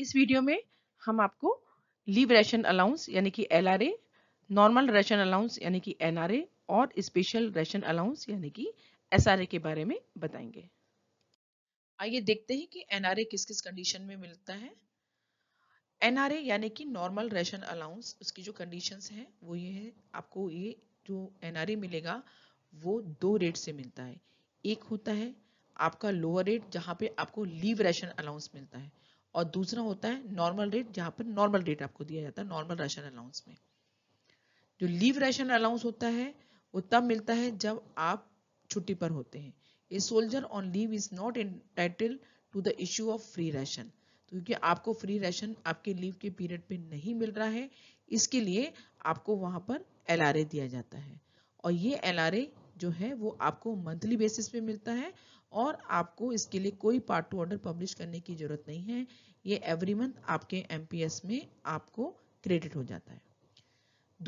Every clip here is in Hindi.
इस वीडियो में हम आपको लीव रेशन अलाउंस यानी कि एल नॉर्मल रेशन अलाउंस यानी कि एन और स्पेशल रेशन अलाउंस यानी कि एस के बारे में बताएंगे आइए देखते हैं कि एनआरए किस किस कंडीशन में मिलता है एनआरए यानी कि नॉर्मल रेशन अलाउंस उसकी जो कंडीशंस हैं वो ये है आपको ये जो एनआरए मिलेगा वो दो रेट से मिलता है एक होता है आपका लोअर रेट जहाँ पे आपको लीव रेशन अलाउंस मिलता है और दूसरा होता है नॉर्मल रेट जहाँ पर नॉर्मल रेट आपको दिया जाता है नॉर्मल राशन अलाउंस में जो लीव राशन अलाउंस होता है वो तब मिलता है जब आप छुट्टी पर होते हैं a soldier on leave is not entitle to the issue of free ration क्योंकि आपको फ्री राशन आपके लीव के पीरियड पे नहीं मिल रहा है इसके लिए आपको वहाँ पर एल दिया जाता है और ये एल जो है वो आपको मंथली बेसिस पे मिलता है और आपको इसके लिए कोई पार्ट टू ऑर्डर पब्लिश करने की ज़रूरत नहीं है ये एवरी मंथ आपके एम में आपको क्रेडिट हो जाता है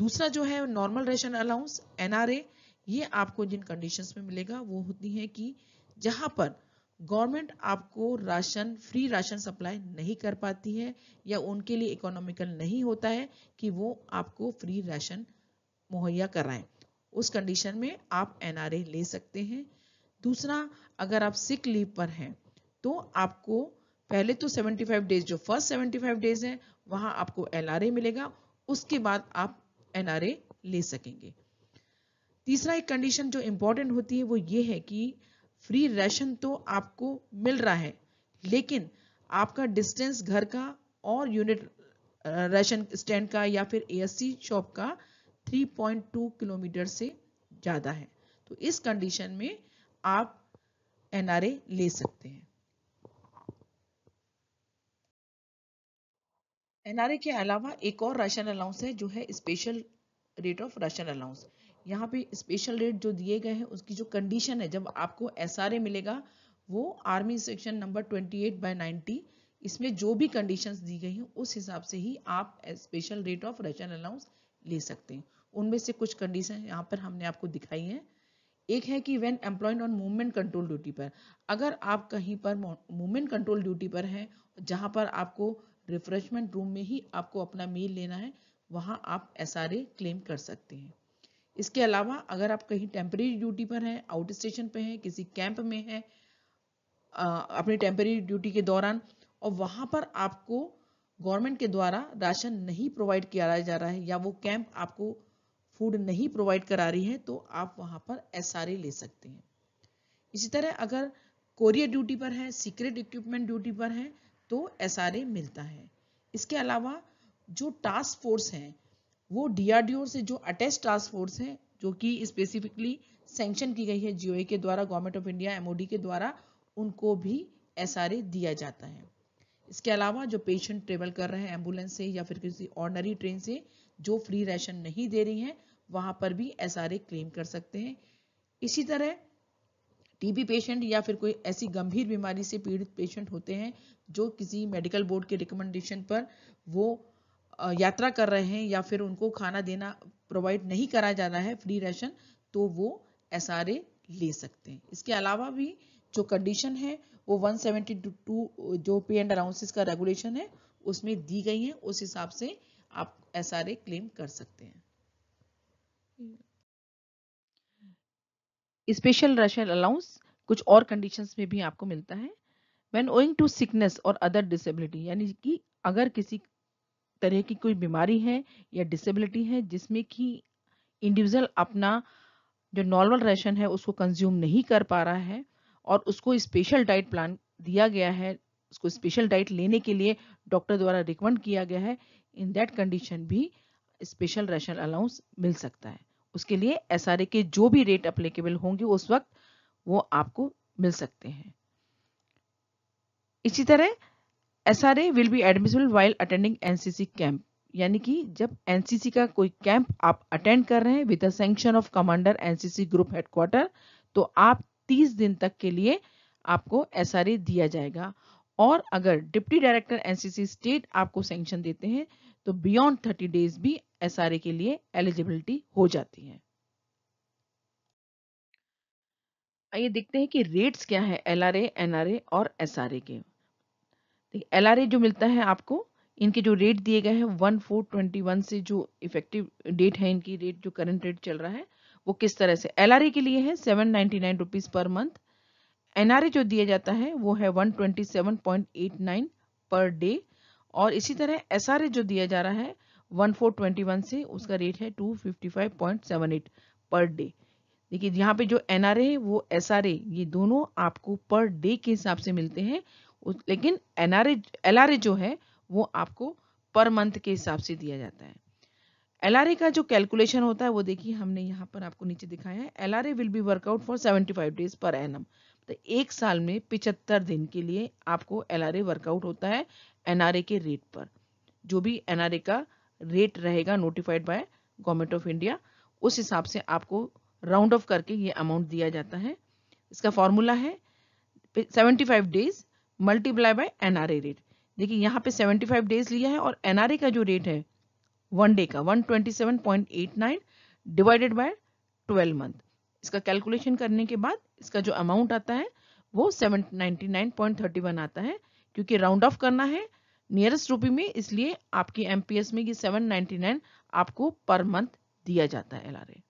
दूसरा जो है नॉर्मल रेशन अलाउंस एन ये आपको जिन कंडीशंस में मिलेगा वो होती है कि जहां पर गवर्नमेंट आपको राशन फ्री राशन सप्लाई नहीं कर पाती है या उनके लिए इकोनॉमिकल नहीं होता है कि वो आपको फ्री राशन मुहैया कराएं उस कंडीशन में आप एनआरए ले सकते हैं दूसरा अगर आप सिक लीव पर हैं तो आपको पहले तो 75 डेज जो फर्स्ट 75 डेज है वहां आपको एलआरए मिलेगा उसके बाद आप एन ले सकेंगे तीसरा एक कंडीशन जो इम्पोर्टेंट होती है वो ये है कि फ्री राशन तो आपको मिल रहा है लेकिन आपका डिस्टेंस घर का और यूनिट राशन स्टैंड का या फिर एएससी शॉप का 3.2 किलोमीटर से ज़्यादा है तो इस कंडीशन में आप एनआरए ले सकते हैं एनआरए के अलावा एक और राशन अलाउंस है जो है special rate of ration allowance यहाँ पे स्पेशल रेट जो दिए गए हैं उसकी जो कंडीशन है जब आपको एस मिलेगा वो army section number twenty eight by इसमें जो भी कंडीशंस दी गई हैं उस हिसाब से ही आप special rate of ration allowance ले सकते हैं उनमें से कुछ कंडीशन यहाँ पर हमने आपको दिखाई हैं एक है कि when employed on movement control duty पर अगर आप कहीं पर मूवमेंट कंट्रोल ड्यूटी पर हैं जहां पर आपको रिफ्रेशमेंट रूम में ही आपको अपना मील लेना है वहां आप एस क्लेम कर सकते हैं इसके अलावा अगर आप कहीं टेम्परेरी ड्यूटी पर हैं आउट स्टेशन पर हैं किसी कैंप में हैं अपनी टेम्परेरी ड्यूटी के दौरान और वहाँ पर आपको गवर्नमेंट के द्वारा राशन नहीं प्रोवाइड किया जा रहा है या वो कैंप आपको फूड नहीं प्रोवाइड करा रही है तो आप वहां पर एस ले सकते हैं इसी तरह अगर कोरियर ड्यूटी पर है सीक्रेट इक्विपमेंट ड्यूटी पर है तो एस मिलता है इसके अलावा जो टास्क फोर्स है वो डीआरडीओ से जो अटैच टास्क फोर्स है जो कि स्पेसिफिकली सेंक्शन की गई है जीओए के द्वारा गवर्नमेंट ऑफ इंडिया एमओडी के द्वारा उनको भी एस दिया जाता है इसके अलावा जो पेशेंट ट्रेवल कर रहे हैं एम्बुलेंस से या फिर किसी ऑर्डनरी ट्रेन से जो फ्री राशन नहीं दे रही हैं वहां पर भी एस क्लेम कर सकते हैं इसी तरह टीबी पेशेंट या फिर कोई ऐसी गंभीर बीमारी से पीड़ित पेशेंट होते हैं जो किसी मेडिकल बोर्ड के रिकमेंडेशन पर वो यात्रा कर रहे हैं या फिर उनको खाना देना प्रोवाइड नहीं कराया जा रहा है फ्री राशन तो वो एस ले सकते हैं इसके अलावा भी जो कंडीशन है वो 172 जो पे एंड अलाउंसेस का रेगुलेशन है उसमें दी गई है उस हिसाब से आप एस क्लेम कर सकते हैं स्पेशल रेशनल अलाउंस कुछ और कंडीशंस में भी आपको मिलता है व्हेन ओइंग टू सिकनेस और अदर डिसेबिलिटी यानी कि अगर किसी तरह की कोई बीमारी है या डिसेबिलिटी है जिसमें कि इंडिविजुअल अपना जो नॉर्मल रेशन है उसको कंज्यूम नहीं कर पा रहा है और उसको स्पेशल डाइट प्लान दिया गया है उसको स्पेशल डाइट लेने के लिए डॉक्टर द्वारा रिकमेंड किया गया है इन दैट कंडीशन भी स्पेशल रेशनल अलाउंस मिल सकता है उसके लिए एस के जो भी रेट अप्लीकेबल होंगे उस वक्त वो आपको मिल सकते हैं इसी तरह S R A will be admissible while attending NCC camp यानी कि जब एनसीसी का कोई कैंप आप अटेंड कर रहे हैं with the sanction of commander NCC group headquarter तो आप 30 दिन तक के लिए आपको एस दिया जाएगा और अगर डिप्टी डायरेक्टर एनसीसी स्टेट आपको सेंक्शन देते हैं तो बियॉन्ड थर्टी डेज भी एस के लिए एलिजिबिलिटी हो जाती है आइए देखते हैं कि रेट्स क्या है एलआरए एनआरए और एसआरए के एलआरए जो मिलता है आपको इनके जो रेट दिए गए हैं वन फोर ट्वेंटी वन से जो इफेक्टिव डेट है इनकी रेट जो करंट रेट चल रहा है वो किस तरह से एलआरए के लिए है seven ninety nine rupees per month NRA जो दिया जाता है वो है 127.89 पर डे और इसी तरह एसआरए जो दिया जा रहा है 1421 से उसका रेट है 255.78 पर डे देखिए यहाँ पे जो एनआरए है वो एसआरए ये दोनों आपको पर डे के हिसाब से मिलते हैं लेकिन एनआरए एलआरए जो है वो आपको पर मंथ के हिसाब से दिया जाता है एलआरए का जो कैलकुलेशन होता है वो देखिए हमने यहाँ पर आपको नीचे दिखाया है LRA will be workout for 75 days per annum तो एक साल में पिचहत्तर दिन के लिए आपको एल वर्कआउट होता है एन के रेट पर जो भी एन का रेट रहेगा notified by government of India उस हिसाब से आपको राउंड ऑफ करके ये अमाउंट दिया जाता है इसका फॉर्मूला है 75 days multiply by N rate देखिए यहाँ पे 75 डेज लिया है और एन का जो रेट है वन डे का 127.89 डिवाइडेड बाय 12 मंथ इसका कैलकुलेशन करने के बाद इसका जो अमाउंट आता है वो seven ninety nine point thirty one आता है क्योंकि राउंड ऑफ करना है नियरेस्ट रूपी में इसलिए आपकी एमपीएस में ये सेवन नाइन्टी नाइन आपको पर मंथ दिया जाता है एलआरए